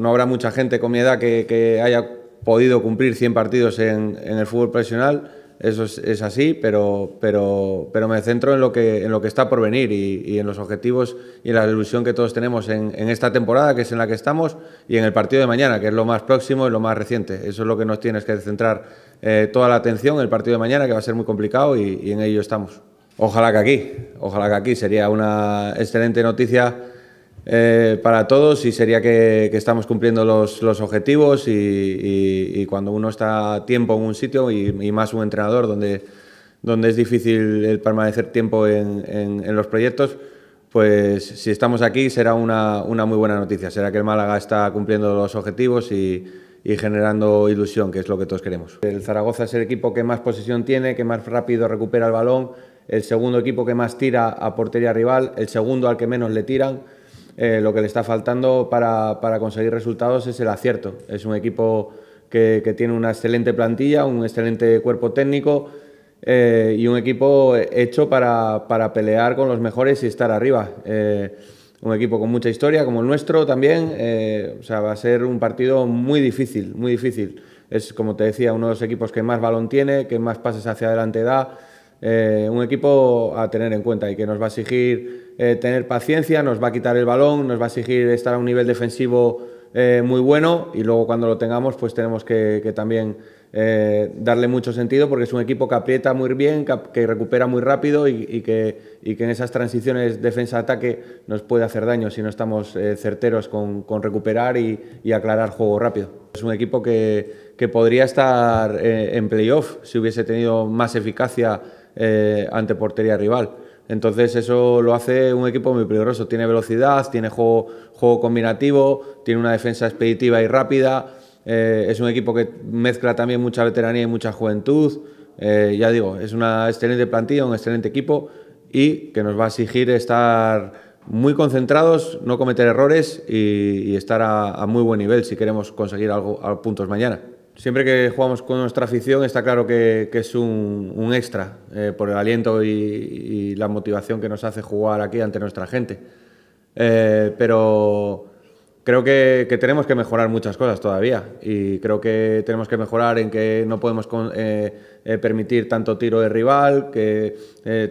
No habrá mucha gente con mi edad que, haya podido cumplir 100 partidos en, el fútbol profesional, eso es, así, pero, pero, pero me centro en lo que, en lo que está por venir y, en los objetivos y en la ilusión que todos tenemos en, esta temporada, que es en la que estamos, y en el partido de mañana, que es lo más próximo y lo más reciente. Eso es lo que nos tienes que centrar eh, toda la atención el partido de mañana, que va a ser muy complicado y, y en ello estamos. Ojalá que aquí, ojalá que aquí sería una excelente noticia eh, para todos y sería que, estamos cumpliendo los, objetivos y, cuando uno está tiempo en un sitio y, más un entrenador donde, donde es difícil el permanecer tiempo en, en los proyectos, pues si estamos aquí será una, una, muy buena noticia, será que el Málaga está cumpliendo los objetivos y, generando ilusión, que es lo que todos queremos. El Zaragoza es el equipo que más posesión tiene, que más rápido recupera el balón, el segundo equipo que más tira a portería rival, el segundo al que menos le tiran. Eh, lo que le está faltando para, para, conseguir resultados es el acierto. Es un equipo que, que tiene una excelente plantilla, un excelente cuerpo técnico eh, y un equipo hecho para, para, pelear con los mejores y estar arriba. Eh, un equipo con mucha historia, como el nuestro también. o sea, va a ser un partido muy difícil, muy difícil. Es, como te decía, uno de los equipos que más balón tiene, que más pases hacia adelante da. Eh, un equipo a tener en cuenta y que nos va a exigir eh, tener paciencia, nos va a quitar el balón, nos va a exigir estar a un nivel defensivo eh, muy bueno y luego cuando lo tengamos pues tenemos que, también darle mucho sentido porque es un equipo que aprieta muy bien, que, recupera muy rápido y, que, en esas transiciones defensa-ataque nos puede hacer daño si no estamos certeros con, recuperar y, y, aclarar juego rápido. Es un equipo que, podría estar en playoff si hubiese tenido más eficacia eh, ante portería rival. Entonces eso lo hace un equipo muy peligroso. Tiene velocidad, tiene juego, combinativo, tiene una defensa expeditiva y rápida. Eh, es un equipo que mezcla también mucha veteranía y mucha juventud. Eh, ya digo, es una excelente plantilla, un excelente equipo y que nos va a exigir estar muy concentrados, no cometer errores y, estar a, a, muy buen nivel si queremos conseguir algo, a puntos mañana siempre que jugamos con nuestra afición está claro que, es un, extra eh, por el aliento y, la motivación que nos hace jugar aquí ante nuestra gente. Eh, pero creo que, tenemos que mejorar muchas cosas todavía y creo que tenemos que mejorar en que no podemos eh, permitir tanto tiro de rival, que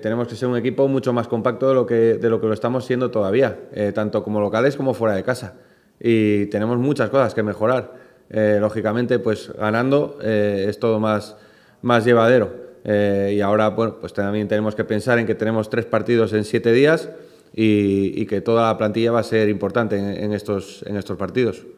tenemos que ser un equipo mucho más compacto de lo que, de lo, que lo estamos siendo todavía, tanto como locales como fuera de casa. Y tenemos muchas cosas que mejorar. Eh, lógicamente, pues ganando eh, es todo más, llevadero. Eh, y ahora, pues también tenemos que pensar en que tenemos tres partidos en siete días y, que toda la plantilla va a ser importante en estos, en estos partidos.